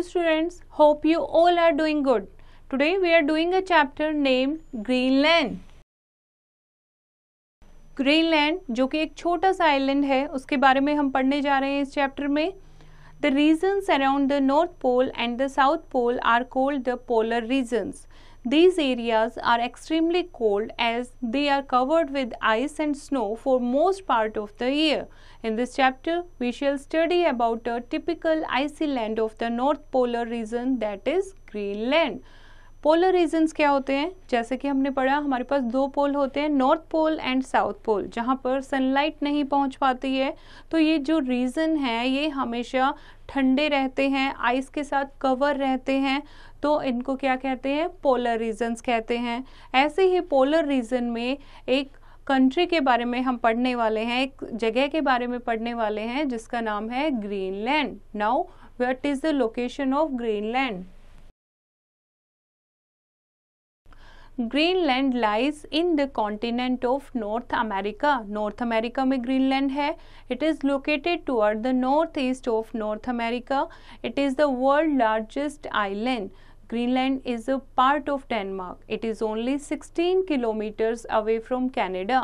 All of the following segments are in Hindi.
Hello students, hope you all are doing good. Today we are doing a chapter named Greenland. Greenland जो कि एक छोटा सा आइलैंड है उसके बारे में हम पढ़ने जा रहे हैं इस चैप्टर में the regions around the north pole and the south pole are cold the polar regions These areas are extremely cold as they are covered with ice and snow for most part of the year. In this chapter, we shall study about a typical icy land of the North Polar region that is Greenland. Polar regions क्या होते हैं जैसे कि हमने पढ़ा हमारे पास दो पोल होते हैं north pole and south pole जहाँ पर सनलाइट नहीं पहुँच पाती है तो ये जो रीज़न है ये हमेशा ठंडे रहते हैं आइस के साथ कवर रहते हैं तो इनको क्या कहते हैं पोलर रीजन्स कहते हैं ऐसे ही पोलर रीजन में एक कंट्री के बारे में हम पढ़ने वाले हैं एक जगह के बारे में पढ़ने वाले हैं जिसका नाम है Greenland now what is the location of Greenland Greenland lies in the continent of North America North America में ग्रीनलैंड है it is located toward the north east of North America it is the world largest island is a part of Denmark it is only sixteen kilometres away from Canada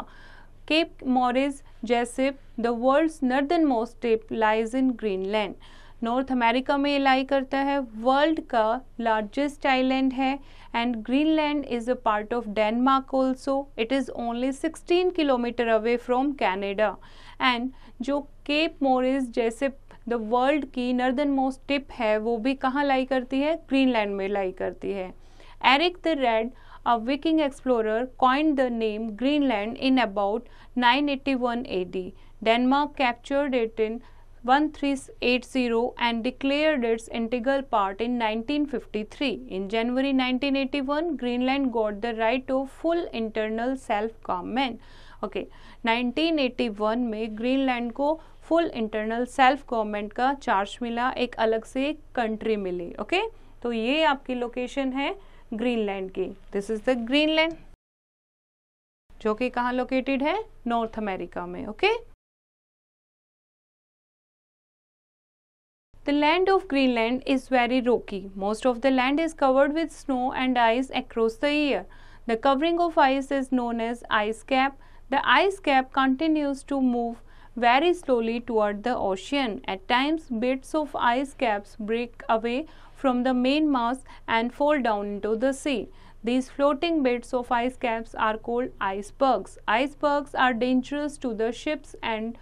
Cape Morris Morris the world northern most tip, lies in Greenland North America में ये लाई करता है वर्ल्ड का लार्जेस्ट आइलैंड है and Greenland is a part of Denmark also. It is only 16 km away from Canada and jo cape Morris jaise the world ki northern most tip है वो भी कहाँ लाई करती है ग्रीनलैंड में लाई करती है Eric the Red a Viking explorer coined the name Greenland in about 981 AD. Denmark captured it in 1066 1380 and declared its integral part in 1953. In January 1981, Greenland got the right to full internal self-government. okay, 1981 में ग्रीनलैंड को फुल इंटरनल सेल्फ गवर्नमेंट का चार्ज मिला एक अलग से कंट्री मिली ओके okay? तो ये आपकी लोकेशन है ग्रीनलैंड की दिस इज द ग्रीनलैंड जो कि कहाँ लोकेटेड है नॉर्थ अमेरिका में okay okay? The land of Greenland is very rocky. Most of the land is covered with snow and ice across the year. The covering of ice is known as ice cap. The ice cap continues to move very slowly toward the ocean. At times, bits of ice caps break away from the main mass and fall down into the sea. These floating bits of ice caps are called icebergs. Icebergs are dangerous to the ships and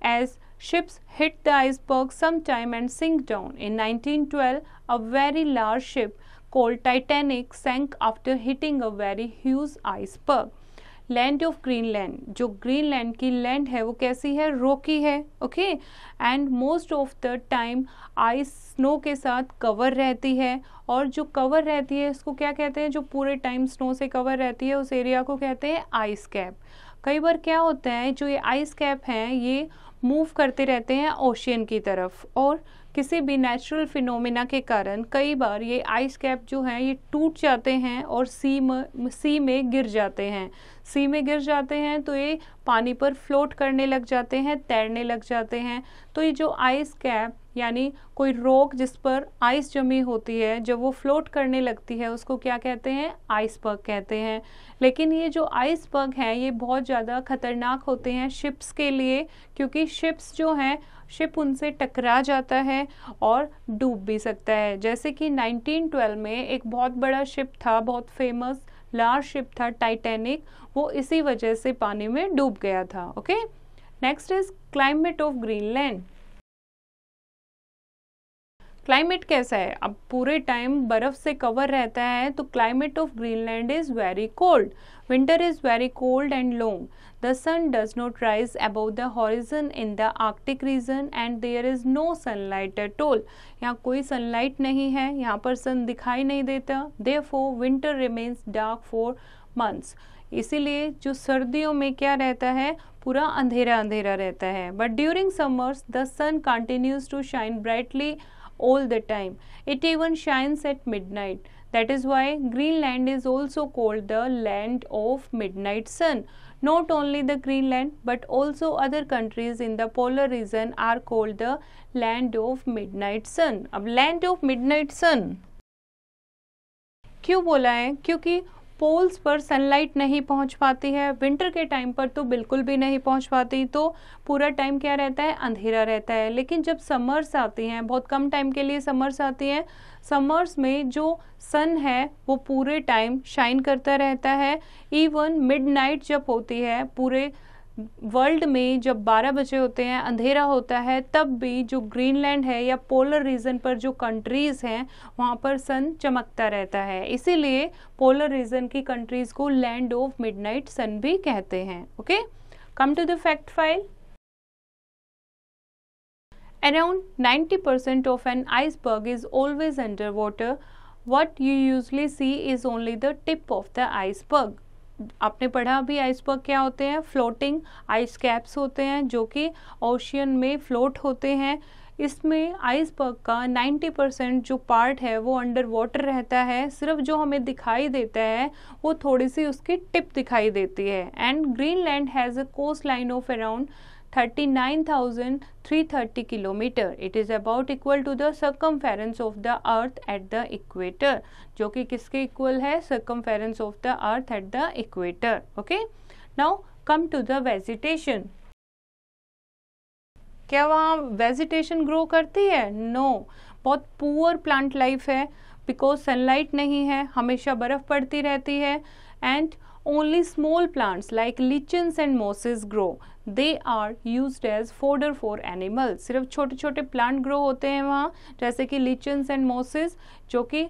as Ships hit the iceberg sometime and sink down. In 1912, a very large ship called Titanic sank after hitting a very huge iceberg. Land of Greenland जो ग्रीनलैंड की लैंड है वो कैसी है रोकी है okay and most of the time ice snow के साथ कवर रहती है और जो कवर रहती है इसको क्या कहते हैं जो पूरे टाइम स्नो से कवर रहती है उस एरिया को कहते हैं आइस कैप कई बार क्या होता है जो ये आइस कैप हैं ये मूव करते रहते हैं ओशियन की तरफ और किसी भी नेचुरल फिनोमिना के कारण कई बार ये आइस कैप जो हैं ये टूट जाते हैं और सी में सी में गिर जाते हैं सी में गिर जाते हैं तो ये पानी पर फ्लोट करने लग जाते हैं तैरने लग जाते हैं तो ये जो आइस कैप यानी कोई रोक जिस पर आइस जमी होती है जब वो फ्लोट करने लगती है उसको क्या कहते हैं आइसबर्ग कहते हैं लेकिन ये जो आइसबर्ग हैं ये बहुत ज़्यादा ख़तरनाक होते हैं शिप्स के लिए क्योंकि शिप्स जो हैं शिप उनसे टकरा जाता है और डूब भी सकता है जैसे कि 1912 में एक बहुत बड़ा शिप था बहुत फेमस लार्ज शिप था टाइटेनिक वो इसी वजह से पानी में डूब गया था okay next is climate of Greenland climate कैसा है अब पूरे टाइम बर्फ से कवर रहता है तो climate of Greenland is very cold winter is very cold and long the sun does not rise above the horizon in the Arctic region and there is no sunlight at all यहाँ कोई सनलाइट नहीं है यहाँ पर सन दिखाई नहीं देता therefore winter remains dark for months इसीलिए जो सर्दियों में क्या रहता है पूरा अंधेरा अंधेरा रहता है but during summers the sun continues to shine brightly all the time. It even shines at midnight. That is why Greenland is also called the land of midnight sun. Not only the Greenland but also other countries in the polar region are called the land of midnight sun. अब land of midnight sun क्यों बोला है क्योंकि पोल्स पर सनलाइट नहीं पहुंच पाती है विंटर के टाइम पर तो बिल्कुल भी नहीं पहुंच पाती तो पूरा टाइम क्या रहता है अंधेरा रहता है लेकिन जब समर्स आती हैं बहुत कम टाइम के लिए समर्स आती हैं समर्स में जो सन है वो पूरे टाइम शाइन करता रहता है इवन मिडनाइट जब होती है पूरे वर्ल्ड में जब 12 बजे होते हैं अंधेरा होता है तब भी जो ग्रीनलैंड है या पोलर रीजन पर जो कंट्रीज़ हैं वहाँ पर सन चमकता रहता है इसीलिए पोलर रीजन की कंट्रीज़ को लैंड ऑफ मिडनाइट सन भी कहते हैं okay come to the fact file around 90% an iceberg is always under water what you usually see is only the tip of the iceberg आपने पढ़ा अभी आइसबर्ग क्या होते हैं फ्लोटिंग आइस कैप्स होते हैं जो कि ओशियन में फ्लोट होते हैं इसमें आइसबर्ग का 90 परसेंट जो पार्ट है वो अंडर वाटर रहता है सिर्फ जो हमें दिखाई देता है वो थोड़ी सी उसकी टिप दिखाई देती है and Greenland has a coast line of around thirty nine thousand three thirty kilometre it is about equal to the circumference of the earth at the equator जो कि किसके इक्वल है circumference of the earth at the equator okay now come to the vegetation क्या वहाँ वेजिटेशन ग्रो करती है नो no. बहुत पुअर प्लांट लाइफ है बिकॉज सनलाइट नहीं है हमेशा बर्फ़ पड़ती रहती है and only small plants like lichens and mosses grow they are use as fodder for animal सिर्फ छोटे छोटे प्लांट ग्रो होते हैं वहाँ जैसे कि लिचन्स एंड मोसिस जो कि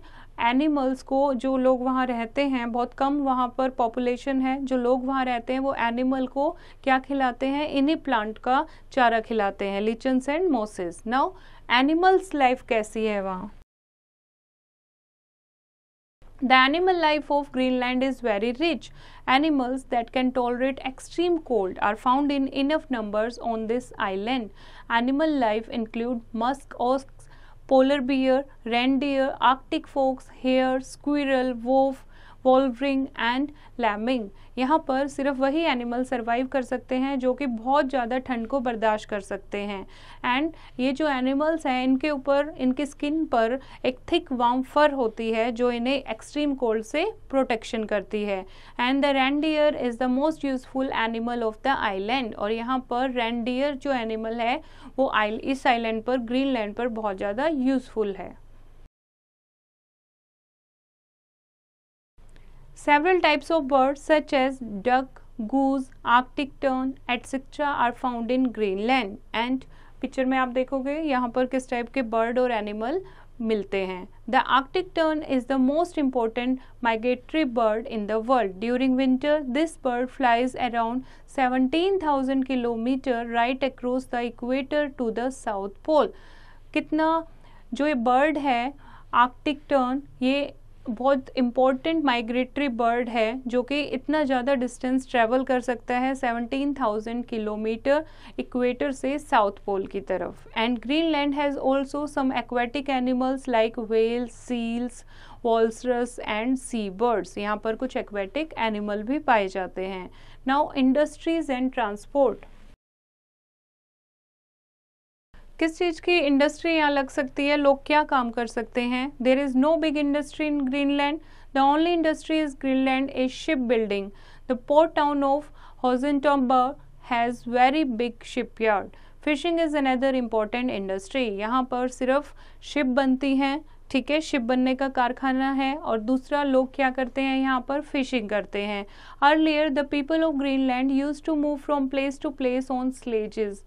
एनिमल्स को जो लोग वहाँ रहते हैं बहुत कम वहाँ पर पॉपुलेशन है जो लोग वहाँ रहते हैं वो एनिमल को क्या खिलाते हैं इन्हीं प्लांट का चारा खिलाते हैं lichens and mosses now animals life कैसी है वहाँ The animal life of Greenland is very rich. Animals that can tolerate extreme cold are found in enough numbers on this island. Animal life include musk ox, polar bear, reindeer, arctic fox, hare, squirrel, wolf, wolverine and lemming यहाँ पर सिर्फ वही एनिमल सर्वाइव कर सकते हैं जो कि बहुत ज़्यादा ठंड को बर्दाश्त कर सकते हैं एंड ये जो एनिमल्स हैं इनके ऊपर इनकी स्किन पर एक थिक वाम फर होती है जो इन्हें एक्सट्रीम कोल्ड से प्रोटेक्शन करती है and the reindeer is the most useful animal of the island और यहाँ पर रेंडियर जो एनिमल है वो आई इस आइलैंड पर लैंड पर बहुत ज़्यादा यूज़फुल है Several types of birds such as duck, goose, arctic tern, etc. are found in Greenland. And picture में आप देखोगे यहाँ पर किस टाइप के बर्ड और एनिमल मिलते हैं the arctic tern is the most important migratory bird in the world during winter this bird flies around 17,000 kilometre right across the equator to the south pole कितना जो ये बर्ड है आर्कटिक टर्न ये बहुत इम्पोर्टेंट माइग्रेटरी बर्ड है जो कि इतना ज़्यादा डिस्टेंस ट्रैवल कर सकता है 17,000 किलोमीटर इक्वेटर से साउथ पोल की तरफ and Greenland has also some aquatic animals like whale seals walruses and sea birds यहाँ पर कुछ एक्वेटिक एनिमल भी पाए जाते हैं नाउ इंडस्ट्रीज एंड ट्रांसपोर्ट किस चीज़ की इंडस्ट्री यहाँ लग सकती है लोग क्या काम कर सकते हैं there is no big industry in Greenland the only industry is Greenland is ship building the port town of होजेंटॉम्बर has very big ship yard fishing is another important industry यहाँ पर सिर्फ शिप बनती हैं ठीक है शिप बनने का कारखाना है और दूसरा लोग क्या करते हैं यहाँ पर फिशिंग करते हैं earlier the people of Greenland use to move from place to place on sledges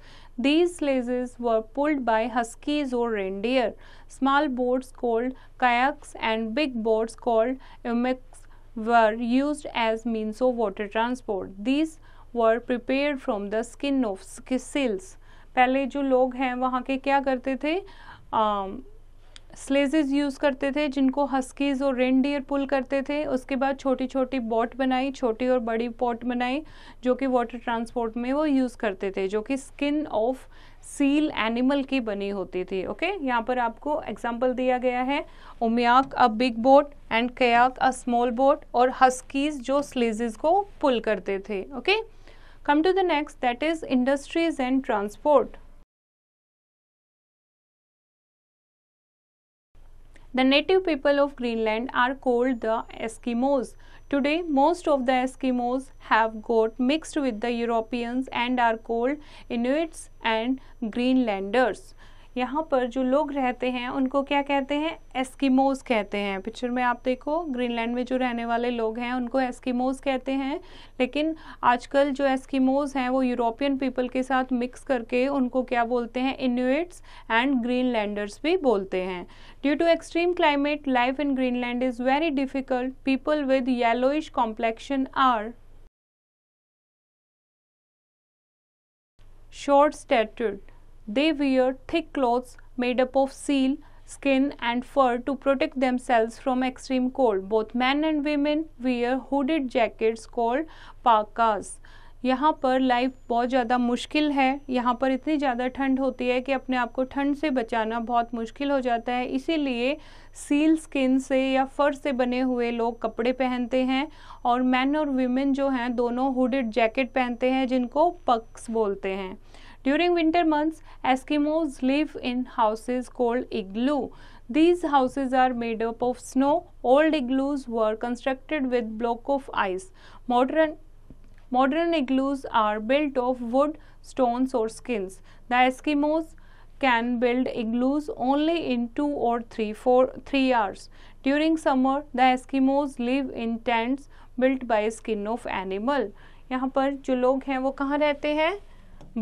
these sledges were pulled by huskies और reindeer small boats called kayaks and big boats called umiaks were use as means of water transport these were prepare from the skin of seals पहले जो लोग हैं वहाँ के क्या करते थे स्लेजेज यूज़ करते थे जिनको हस्कीज़ और रेनडियर पुल करते थे उसके बाद छोटी छोटी बोट बनाई छोटी और बड़ी बोट बनाई जो कि वाटर ट्रांसपोर्ट में वो यूज़ करते थे जो कि स्किन ऑफ सील एनिमल की बनी होती थी ओके यहाँ पर आपको एग्जाम्पल दिया गया है umiak a big boat and kayak a small boat और हस्कीज़ जो स्लेजेज को पुल करते थे okay come to the next that is industries and transport The native people of Greenland are called the Eskimos. Today, most of the Eskimos have got mixed with the Europeans and are called Inuits and Greenlanders. यहाँ पर जो लोग रहते हैं उनको क्या कहते हैं एस्किमोज कहते हैं पिक्चर में आप देखो ग्रीनलैंड में जो रहने वाले लोग हैं उनको एस्किमोज कहते हैं लेकिन आजकल जो एस्किमोज हैं वो यूरोपियन पीपल के साथ मिक्स करके उनको क्या बोलते हैं इन्यूट्स एंड ग्रीनलैंडर्स भी बोलते हैं due to extreme climate life in Greenland is very difficult people with yellowish complexion are short statured They wear thick clothes made up of seal, skin and fur to protect themselves from extreme cold. Both men and women wear hooded jackets called parkas. यहाँ पर लाइफ बहुत ज़्यादा मुश्किल है यहाँ पर इतनी ज़्यादा ठंड होती है कि अपने आप को ठंड से बचाना बहुत मुश्किल हो जाता है इसीलिए सील स्किन से या फर से बने हुए लोग कपड़े पहनते हैं और मैन और वीमेन जो हैं दोनों हुडेड जैकेट पहनते हैं जिनको पक्स बोलते हैं During winter months, Eskimos live in houses called igloo. These houses are made up of snow. Old igloos were constructed with block of ice. Modern modern igloos are built of wood, stones or skins. The Eskimos can build igloos only in two or three, four, three hours. During summer, the Eskimos live in tents built by skin of animal. यहाँ पर जो लोग हैं वो कहाँ रहते हैं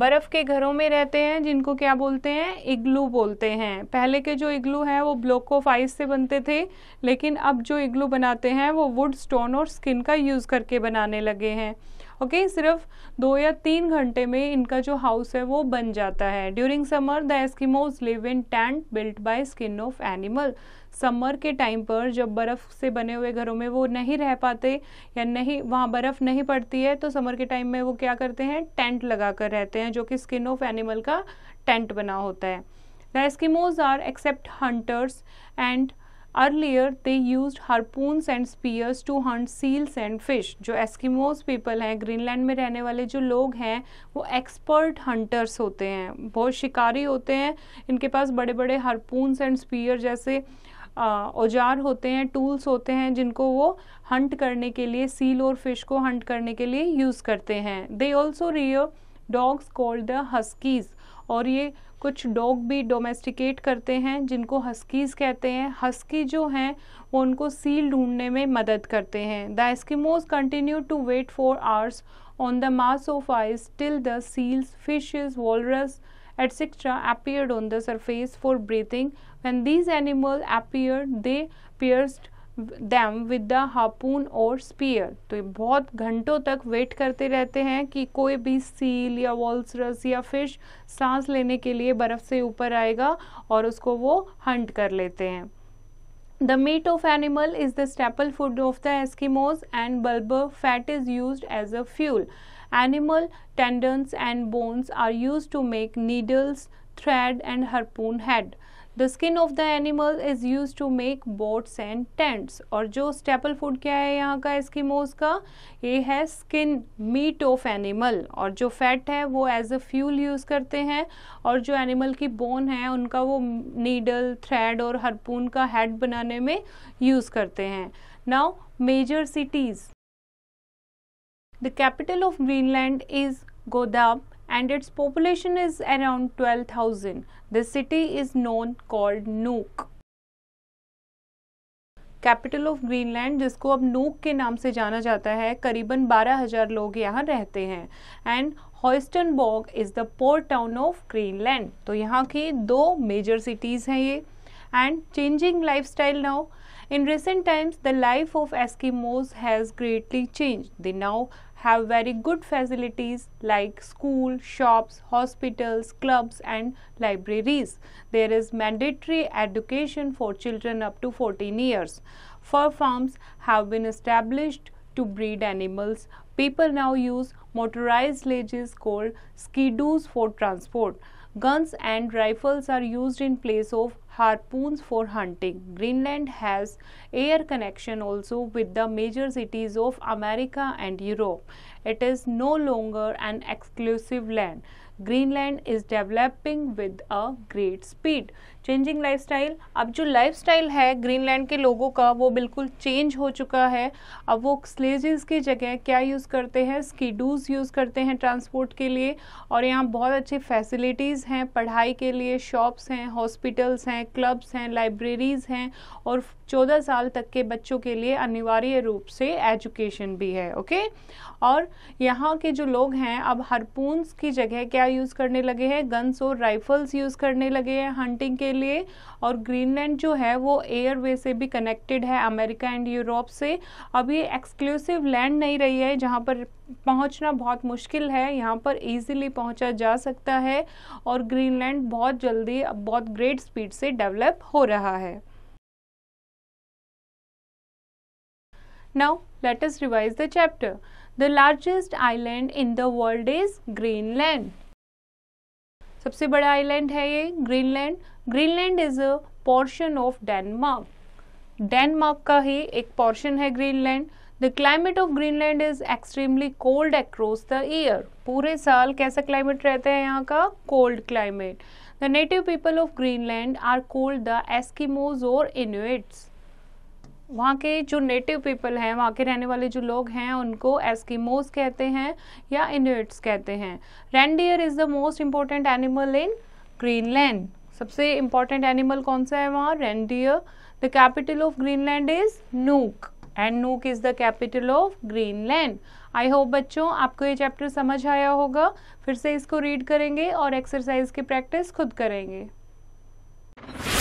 बर्फ़ के घरों में रहते हैं जिनको क्या बोलते हैं इग्लू बोलते हैं पहले के जो इग्लू हैं वो ब्लॉक ऑफ आइस से बनते थे लेकिन अब जो इग्लू बनाते हैं वो वुड स्टोन और स्किन का यूज़ करके बनाने लगे हैं ओके okay? सिर्फ दो या तीन घंटे में इनका जो हाउस है वो बन जाता है during summer the Eskimos live in tent built by skin of animal summer के टाइम पर जब बर्फ़ से बने हुए घरों में वो नहीं रह पाते या नहीं वहाँ बर्फ़ नहीं पड़ती है तो समर के टाइम में वो क्या करते हैं टेंट लगा कर रहते हैं जो कि स्किन ऑफ एनिमल का टेंट बना होता है the Eskimos are except hunters and earlier they use harpoons and spears to hunt seals and fish जो एस्किमोज पीपल हैं ग्रीनलैंड में रहने वाले जो लोग हैं वो एक्सपर्ट हंटर्स होते हैं बहुत शिकारी होते हैं इनके पास बड़े बड़े हारपूनस एंड स्पीयर जैसे औजार होते हैं टूल्स होते हैं जिनको वो हंट करने के लिए सील और फिश को हंट करने के लिए यूज़ करते हैं they also rear dogs called the huskies और ये कुछ डॉग भी डोमेस्टिकेट करते हैं जिनको हस्कीज कहते हैं हस्की जो हैं वो उनको सील ढूंढने में मदद करते हैं the Eskimos continue to wait for hours on the mass of ice till the seals fishes walrus etcetera appeared on the surface for breathing when these animal appear they pierced them with the harpoon or spear तो ये बहुत घंटों तक वेट करते रहते हैं कि कोई भी सील या वॉल्सरस या फिश सांस लेने के लिए बर्फ़ से ऊपर आएगा और उसको वो हंट कर लेते हैं the meat of animal is the staple food of the Eskimos and blubber fat is use as a fuel animal tendons and bones are use to make needles thread and harpoon head the skin of the animal is use to make boats and tents और जो स्टेपल फूड क्या है यहाँ का मोज का ये है स्किन मीट ऑफ एनिमल और जो फैट है वो एज अ फ्यूल यूज़ करते हैं और जो एनिमल की बोन है उनका वो नीडल थ्रेड और हरपून का हेड बनाने में यूज़ करते हैं now major cities the capital of Greenland is Godthab and its population is around 12,000. The city is known called Nuuk. Capital of Greenland जिसको अब नूक के नाम से जाना जाता है करीबन 12,000 लोग यहाँ रहते हैं एंड बॉग is the port town of Greenland तो यहाँ की दो मेजर सिटीज़ हैं ये and changing life style now in recent times the life of Eskimos has greatly changed now have very good facilities like school, shops, hospitals, clubs and libraries. There is mandatory education for children up to 14 years. Fur farms have been established to breed animals. People now use motorized sledges called skidoos for transport. Guns and rifles are used in place of harpoons for hunting. Greenland has air connection also with the major cities of America and Europe. It is no longer an exclusive land. Greenland is developing with a great speed. Changing lifestyle अब जो लाइफस्टाइल है ग्रीनलैंड के लोगों का वो बिल्कुल चेंज हो चुका है अब वो स्लेजेस की जगह क्या यूज़ करते हैं स्कीडूज यूज़ करते हैं ट्रांसपोर्ट के लिए और यहाँ बहुत अच्छी फैसिलिटीज़ हैं पढ़ाई के लिए शॉप्स हैं हॉस्पिटल्स हैं क्लब्स हैं लाइब्रेरीज़ हैं और चौदह साल तक के बच्चों के लिए अनिवार्य रूप से एजुकेशन भी है ओके और यहाँ के जो लोग हैं अब हरपून्स की जगह क्या यूज़ करने लगे हैं गन्स और राइफल्स यूज़ करने लगे हैं हंटिंग के लिए और ग्रीनलैंड जो है वो एयरवे से भी कनेक्टेड है अमेरिका एंड यूरोप से अब ये एक्सक्लूसिव लैंड नहीं रही है जहाँ पर पहुँचना बहुत मुश्किल है यहाँ पर ईजिली पहुँचा जा सकता है और ग्रीनलैंड बहुत जल्दी अब बहुत ग्रेट स्पीड से डेवलप हो रहा है Now let us revise the chapter. The largest island in the world is Greenland. सबसे बड़ा आइलैंड है ये Greenland Greenland is a portion of Denmark Denmark का ही एक पोर्शन है Greenland the climate of Greenland is extremely cold across the year पूरे साल कैसा क्लाइमेट रहता है यहाँ का cold climate the native people of Greenland are cold the Eskimos और इनुएट्स वहाँ के जो नेटिव पीपल हैं वहाँ के रहने वाले जो लोग हैं उनको एस्किमोज कहते हैं या इनुएट्स कहते हैं reindeer is the most important animal in Greenland सबसे इंपॉर्टेंट एनिमल कौन सा है वहां reindeer the capital of Greenland is Nuuk and Nuuk is the capital of Greenland I hope बच्चों आपको ये चैप्टर समझ आया होगा फिर से इसको रीड करेंगे और एक्सरसाइज की प्रैक्टिस खुद करेंगे